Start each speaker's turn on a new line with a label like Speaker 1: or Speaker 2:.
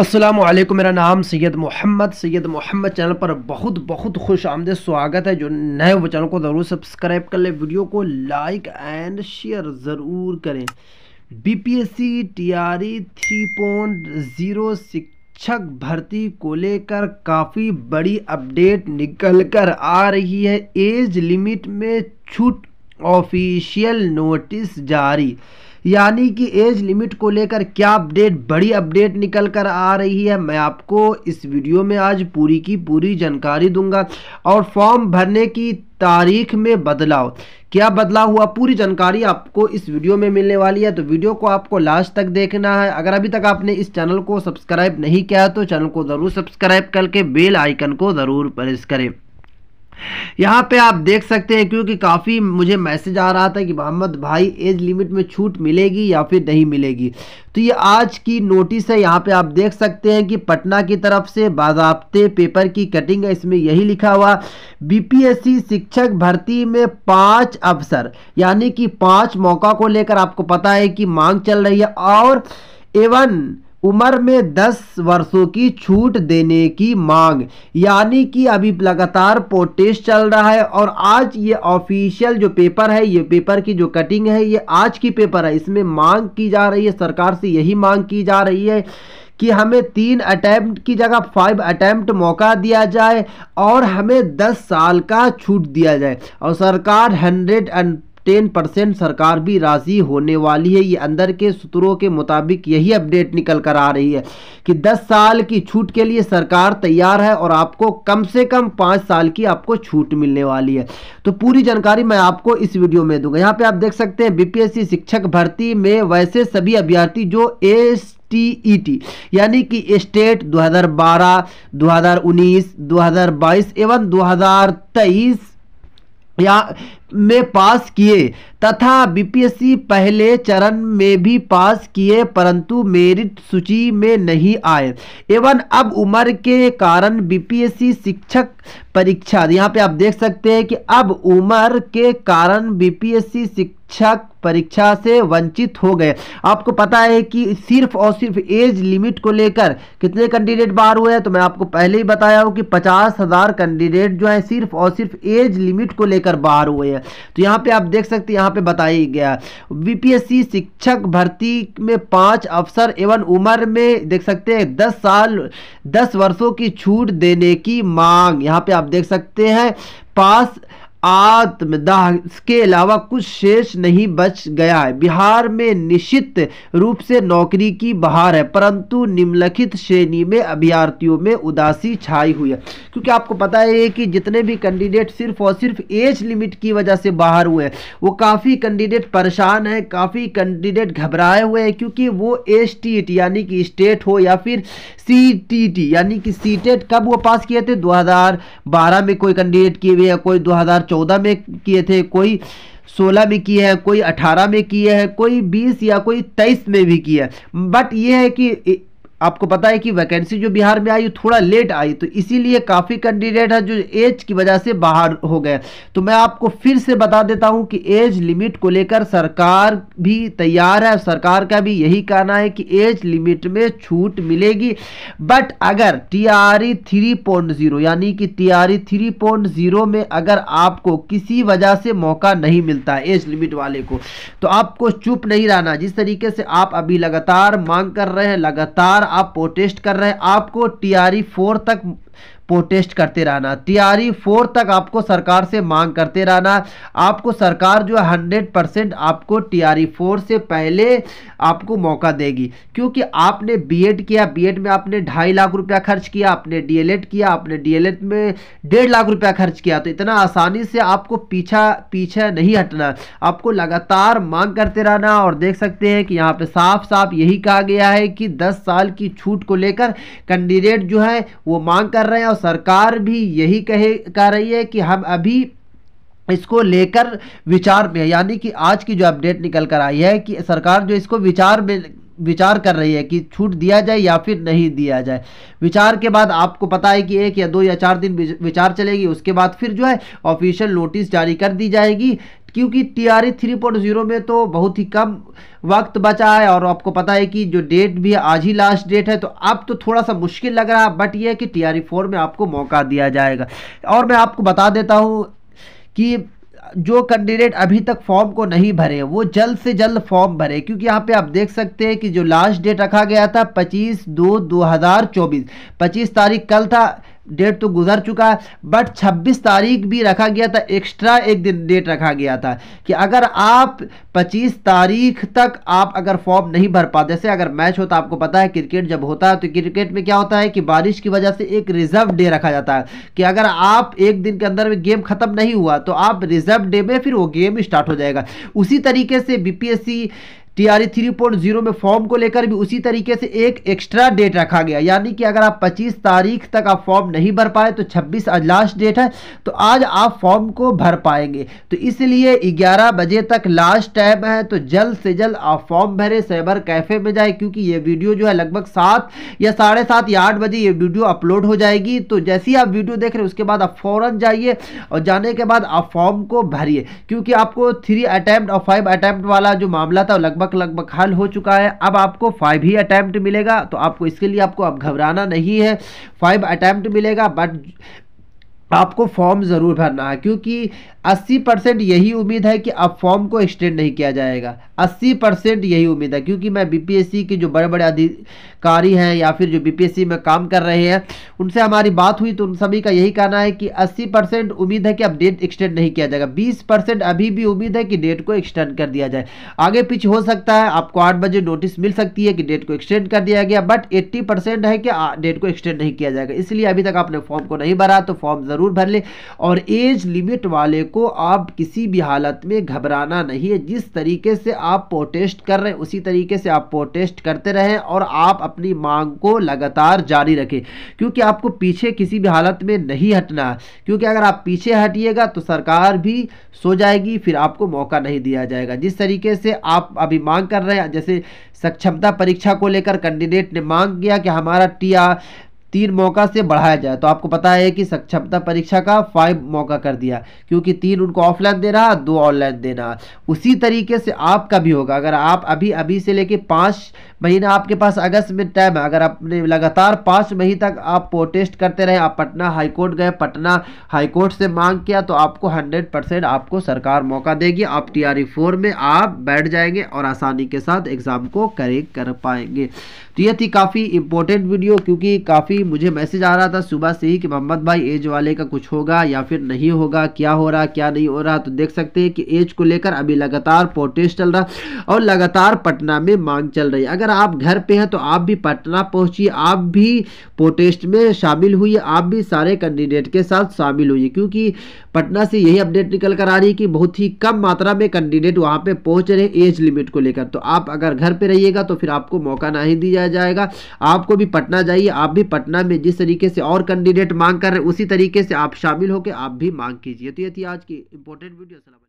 Speaker 1: असलम मेरा नाम सैयद मोहम्मद सैयद मोहम्मद चैनल पर बहुत बहुत खुश आमदे स्वागत है जो नए वो चैनल को ज़रूर सब्सक्राइब कर लें वीडियो को लाइक एंड शेयर ज़रूर करें BPSC TRE three point zero शिक्षक भर्ती को लेकर काफ़ी बड़ी अपडेट निकल कर आ रही है एज लिमिट में छूट ऑफिशियल नोटिस जारी यानी कि एज लिमिट को लेकर क्या अपडेट बड़ी अपडेट निकल कर आ रही है मैं आपको इस वीडियो में आज पूरी की पूरी जानकारी दूंगा और फॉर्म भरने की तारीख में बदलाव क्या बदलाव हुआ पूरी जानकारी आपको इस वीडियो में मिलने वाली है तो वीडियो को आपको लास्ट तक देखना है अगर अभी तक आपने इस चैनल को सब्सक्राइब नहीं किया तो चैनल को ज़रूर सब्सक्राइब करके बेल आइकन को ज़रूर प्रेस करें यहाँ पे आप देख सकते हैं क्योंकि काफ़ी मुझे मैसेज आ रहा था कि मोहम्मद भाई एज लिमिट में छूट मिलेगी या फिर नहीं मिलेगी तो ये आज की नोटिस है यहाँ पे आप देख सकते हैं कि पटना की तरफ से बाजाबते पेपर की कटिंग है इसमें यही लिखा हुआ बीपीएससी शिक्षक भर्ती में पाँच अवसर यानी कि पाँच मौका को लेकर आपको पता है कि मांग चल रही है और एवन उम्र में 10 वर्षों की छूट देने की मांग यानी कि अभी लगातार प्रोटेस्ट चल रहा है और आज ये ऑफिशियल जो पेपर है ये पेपर की जो कटिंग है ये आज की पेपर है इसमें मांग की जा रही है सरकार से यही मांग की जा रही है कि हमें तीन अटैम्प्ट की जगह फाइव अटैम्प्ट मौका दिया जाए और हमें दस साल का छूट दिया जाए और सरकार हंड्रेड एंड टेन परसेंट सरकार भी राज़ी होने वाली है ये अंदर के सूत्रों के मुताबिक यही अपडेट निकल कर आ रही है कि दस साल की छूट के लिए सरकार तैयार है और आपको कम से कम पाँच साल की आपको छूट मिलने वाली है तो पूरी जानकारी मैं आपको इस वीडियो में दूंगा यहाँ पे आप देख सकते हैं बीपीएससी शिक्षक भर्ती में वैसे सभी अभ्यर्थी जो एस टी e यानी कि स्टेट 2012, 2019, 2022 एवं 2023 या में पास किए तथा बीपीएससी पहले चरण में भी पास किए परंतु मेरिट सूची में नहीं आए एवं अब उम्र के कारण बीपीएससी शिक्षक परीक्षा यहाँ पे आप देख सकते हैं कि अब उम्र के कारण बीपीएससी शिक्षक परीक्षा से वंचित हो गए आपको पता है कि सिर्फ और सिर्फ एज लिमिट को लेकर कितने कैंडिडेट बाहर हुए हैं तो मैं आपको पहले ही बताया हूँ कि पचास हज़ार कैंडिडेट जो है सिर्फ और सिर्फ एज लिमिट को लेकर बाहर हुए हैं तो यहाँ पे आप देख सकते हैं यहाँ पे बताया गया बीपीएससी शिक्षक भर्ती में पाँच अफसर एवं उम्र में देख सकते हैं दस साल दस वर्षों की छूट देने की मांग यहाँ पे आप देख सकते हैं पास आत्मदाह इसके अलावा कुछ शेष नहीं बच गया है बिहार में निश्चित रूप से नौकरी की बहार है परंतु निम्नलिखित श्रेणी में अभ्यर्थियों में उदासी छाई हुई है क्योंकि आपको पता है कि जितने भी कैंडिडेट सिर्फ और सिर्फ एज लिमिट की वजह से बाहर हुए हैं वो काफ़ी कैंडिडेट परेशान हैं काफ़ी कैंडिडेट घबराए हुए हैं क्योंकि वो एस यानी कि स्टेट हो या फिर सी यानी कि सी कब वो पास किए थे दो में कोई कैंडिडेट किए हुए हैं कोई दो 2014 में किए थे कोई 16 में किए हैं कोई 18 में किए हैं कोई 20 या कोई 23 में भी किए बट ये है कि आपको पता है कि वैकेंसी जो बिहार में आई थोड़ा लेट आई तो इसीलिए काफ़ी कैंडिडेट है जो एज की वजह से बाहर हो गए तो मैं आपको फिर से बता देता हूं कि एज लिमिट को लेकर सरकार भी तैयार है सरकार का भी यही कहना है कि एज लिमिट में छूट मिलेगी बट अगर T R E three point zero यानी कि T R E three point zero में अगर आपको किसी वजह से मौका नहीं मिलता एज लिमिट वाले को तो आपको चुप नहीं रहना जिस तरीके से आप अभी लगातार मांग कर रहे हैं लगातार आप प्रोटेस्ट कर रहे हैं आपको टीआरई फोर e तक प्रोटेस्ट करते रहना तैयारी फोर तक आपको सरकार से मांग करते रहना आपको सरकार जो है हंड्रेड परसेंट आपको टीआरई फोर से पहले आपको मौका देगी क्योंकि आपने बीएड किया बीएड में आपने ढाई लाख रुपया खर्च किया आपने डीएलएड किया आपने डीएलएड में डेढ़ लाख रुपया खर्च किया तो इतना आसानी से आपको पीछा पीछे नहीं हटना आपको लगातार मांग करते रहना और देख सकते हैं कि यहाँ पर साफ साफ यही कहा गया है कि दस साल की छूट को लेकर कैंडिडेट जो है वो मांग कर रहे हैं और सरकार भी यही कहे कह रही है कि हम अभी इसको लेकर विचार में यानी कि आज की जो अपडेट निकल कर आई है कि सरकार जो इसको विचार में विचार कर रही है कि छूट दिया जाए या फिर नहीं दिया जाए विचार के बाद आपको पता है कि एक या दो या चार दिन विचार चलेगी उसके बाद फिर जो है ऑफिशियल नोटिस जारी कर दी जाएगी क्योंकि T R three point zero में तो बहुत ही कम वक्त बचा है और आपको पता है कि जो डेट भी आज ही लास्ट डेट है तो अब तो थोड़ा सा मुश्किल लग रहा है बट ये है कि टी आर फोर में आपको मौका दिया जाएगा और मैं आपको बता देता हूँ कि जो कैंडिडेट अभी तक फॉर्म को नहीं भरे वो जल्द से जल्द फॉर्म भरे क्योंकि यहाँ पे आप देख सकते हैं कि जो लास्ट डेट रखा गया था 25 दो 2024 25 तारीख कल था डेट तो गुजर चुका है बट 26 तारीख भी रखा गया था एक्स्ट्रा एक दिन डेट रखा गया था कि अगर आप 25 तारीख तक आप अगर फॉर्म नहीं भर पाते जैसे अगर मैच होता तो आपको पता है क्रिकेट जब होता है तो क्रिकेट में क्या होता है कि बारिश की वजह से एक रिजर्व डे रखा जाता है कि अगर आप एक दिन के अंदर में गेम ख़त्म नहीं हुआ तो आप रिजर्व डे में फिर वो गेम स्टार्ट हो जाएगा उसी तरीके से बी पॉइंट जीरो में फॉर्म को लेकर भी उसी तरीके से एक एक्स्ट्रा डेट रखा गया यानी कि अगर आप 25 तारीख तक आप फॉर्म नहीं भर पाए तो 26 आज लास्ट डेट है तो आज आप फॉर्म को भर पाएंगे तो इसलिए 11 बजे तक लास्ट टाइम है तो जल्द से जल्द आप फॉर्म भरे सैबर कैफ़े में जाए क्योंकि ये वीडियो जो है लगभग सात या साढ़े सात या आठ बजे ये वीडियो अपलोड हो जाएगी तो जैसे ही आप वीडियो देख रहे हैं उसके बाद आप फ़ौरन जाइए और जाने के बाद आप फॉर्म को भरिए क्योंकि आपको थ्री अटैम्प्ट और फाइव अटैम्प्ट वाला जो मामला था लगभग लगभग लगभग हल हो चुका है अब आपको फाइव ही अटैम्प्ट मिलेगा तो आपको इसके लिए आपको अब घबराना नहीं है फाइव अटैम्प्ट मिलेगा बट आपको फॉर्म ज़रूर भरना है क्योंकि 80 परसेंट यही उम्मीद है कि अब फॉर्म को एक्सटेंड नहीं किया जाएगा 80 परसेंट यही उम्मीद है क्योंकि मैं बीपीएससी के जो बड़े बड़े अधिकारी हैं या फिर जो बीपीएससी में काम कर रहे हैं उनसे हमारी बात हुई तो उन सभी का यही कहना है कि 80 परसेंट उम्मीद है कि अब डेट एक्सटेंड नहीं किया जाएगा बीस परसेंट अभी भी उम्मीद है कि डेट को एक्सटेंड कर दिया जाए आगे पीछे हो सकता है आपको आठ बजे नोटिस मिल सकती है कि डेट को एक्सटेंड कर दिया गया बट एट्टी है कि डेट को एक्सटेंड नहीं किया जाएगा इसलिए अभी तक आपने फॉर्म को नहीं भरा तो फॉर्म ज़रूर ज़रूर भर लें और एज लिमिट वाले को आप किसी भी हालत में घबराना नहीं है जिस तरीके से आप प्रोटेस्ट कर रहे हैं उसी तरीके से आप प्रोटेस्ट करते रहें और आप अपनी मांग को लगातार जारी रखें क्योंकि आपको पीछे किसी भी हालत में नहीं हटना क्योंकि अगर आप पीछे हटिएगा तो सरकार भी सो जाएगी फिर आपको मौका नहीं दिया जाएगा जिस तरीके से आप अभी मांग कर रहे हैं जैसे सक्षमता परीक्षा को लेकर कैंडिडेट ने मांग किया कि हमारा टी तीन मौका से बढ़ाया जाए तो आपको पता है कि सक्षमता परीक्षा का फाइव मौका कर दिया क्योंकि तीन उनको ऑफलाइन दे रहा दो ऑनलाइन देना उसी तरीके से आपका भी होगा अगर आप अभी अभी से लेके पाँच महीना आपके पास अगस्त में टाइम है अगर आपने लगातार पाँच महीने तक आप प्रोटेस्ट करते रहे आप पटना हाईकोर्ट गए पटना हाईकोर्ट से मांग किया तो आपको हंड्रेड परसेंट आपको सरकार मौका देगी आप टी आर फोर में आप बैठ जाएंगे और आसानी के साथ एग्ज़ाम को करे कर पाएंगे तो ये थी काफ़ी इंपॉर्टेंट वीडियो क्योंकि काफ़ी कि मुझे मैसेज आ रहा था सुबह से ही कि मोहम्मद भाई एज वाले का कुछ होगा या फिर नहीं होगा क्या हो रहा क्या नहीं हो रहा तो देख सकते हैं कि एज को लेकर अभी लगातार प्रोटेस्ट चल रहा और लगातार पटना में मांग चल रही है अगर आप घर पे हैं तो आप भी पटना पहुंचिए आप भी प्रोटेस्ट में शामिल हुई आप भी सारे कैंडिडेट के साथ शामिल हुई क्योंकि पटना से यही अपडेट निकल कर आ रही है कि बहुत ही कम मात्रा में कैंडिडेट वहाँ पे पहुँच रहे हैं एज लिमिट को लेकर तो आप अगर घर पर रहिएगा तो फिर आपको मौका नहीं दिया जाएगा आपको भी पटना जाइए आप भी पटना में जिस तरीके से और कैंडिडेट मांग कर रहे उसी तरीके से आप शामिल होकर आप भी मांग कीजिए तो ये थी आज की इंपॉर्टेंट वीडियो